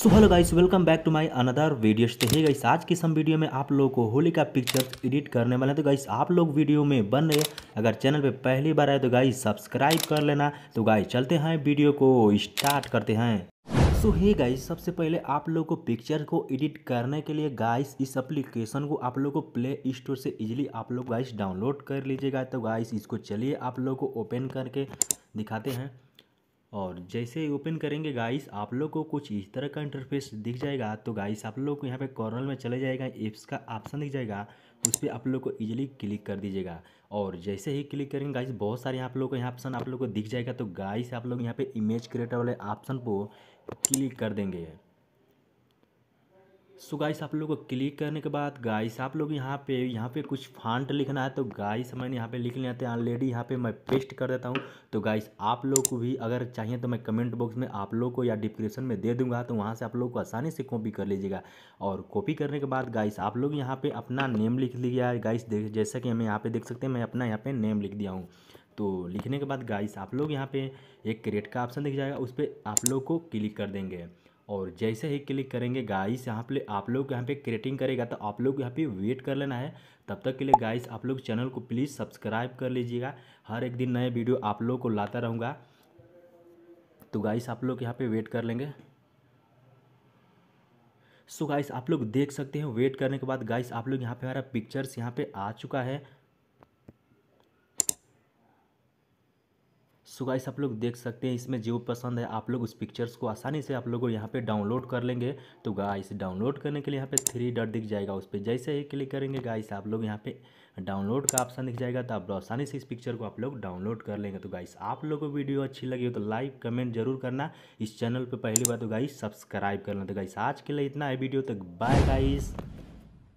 so hello guys welcome back to my another video तो है guys आज की सम वीडियो में आप लोगों को होली का पिक्चर एडिट करने वाले हैं तो गाइस आप लोग वीडियो में बन रहे अगर चैनल पे पहली बार आए तो गाइस सब्सक्राइब कर लेना तो गाइस चलते हैं वीडियो को स्टार्ट करते हैं सो हे गाइस सबसे पहले आप लोग को पिक्चर को एडिट करने के लिए गाइस इस एप्लीकेशन को आप लोग को प्ले स्टोर से इजीली आप लोग गाइस डाउनलोड कर लीजिएगा तो गाइस इसको चलिए आप लोग को ओपन करके दिखाते हैं और जैसे ही ओपन करेंगे गाइस आप लोग को कुछ इस तरह का इंटरफेस दिख जाएगा तो गाइस आप लोग को यहाँ पे कॉर्नर में चले जाएगा एप्स का ऑप्शन दिख जाएगा उस पर आप लोग को इजीली क्लिक कर दीजिएगा और जैसे ही क्लिक करेंगे गाइस बहुत सारे आप लोग को यहाँ ऑप्शन आप लोग को दिख जाएगा तो गाइस आप लोग यहाँ पर इमेज क्रिएटर वाले ऑप्शन को क्लिक कर देंगे सो गाइस आप लोगों को क्लिक करने के बाद गाइस आप लोग यहाँ पे यहाँ पे कुछ फांट लिखना है तो गाइस मैंने यहाँ पे लिख लिया था ऑलरेडी यहाँ पे मैं पेस्ट कर देता हूँ तो गाइस आप लोग को भी अगर चाहिए तो मैं कमेंट बॉक्स में आप लोग को या डिस्क्रिप्शन में दे दूंगा तो वहाँ से आप लोग को आसानी से कॉपी कर लीजिएगा और कॉपी करने के बाद गाइस आप लोग यहाँ पर अपना नेम लिख लिया है गाइस जैसा कि हमें यहाँ पर देख सकते हैं मैं अपना यहाँ पर नेम लिख दिया हूँ तो लिखने के बाद गाइस आप लोग यहाँ पर एक क्रिएट का ऑप्शन दिख जाएगा उस पर आप लोग को क्लिक कर देंगे और जैसे ही क्लिक करेंगे गाइस यहाँ पे आप लोग यहाँ पे क्रिएटिंग करेगा तो आप लोग यहाँ पे वेट कर लेना है तब तक के लिए गाइस आप लोग चैनल को प्लीज़ सब्सक्राइब कर लीजिएगा हर एक दिन नए वीडियो आप लोग को लाता रहूँगा तो गाइस आप लोग यहाँ पे वेट कर लेंगे सो गाइस आप लोग देख सकते हैं वेट करने के बाद गाइस आप लोग यहाँ पे हमारा पिक्चर्स यहाँ पे आ चुका है सो गाइस आप लोग देख सकते हैं इसमें जो पसंद है आप लोग उस पिक्चर्स को आसानी से आप लोगों यहाँ पे डाउनलोड कर लेंगे तो गाइस डाउनलोड करने के लिए यहाँ पे थ्री डॉट दिख जाएगा उस पर जैसे ही क्लिक करेंगे गाइस आप लोग यहाँ पे डाउनलोड का ऑप्शन दिख जाएगा तो आप आसानी से इस पिक्चर को आप लोग डाउनलोड कर लेंगे तो गाइस आप लोगों को वीडियो अच्छी लगी हो तो लाइक कमेंट जरूर करना इस चैनल पर पहली बार तो गाइस सब्सक्राइब करना तो गाइस आज के लिए इतना है वीडियो तक बाय गाइस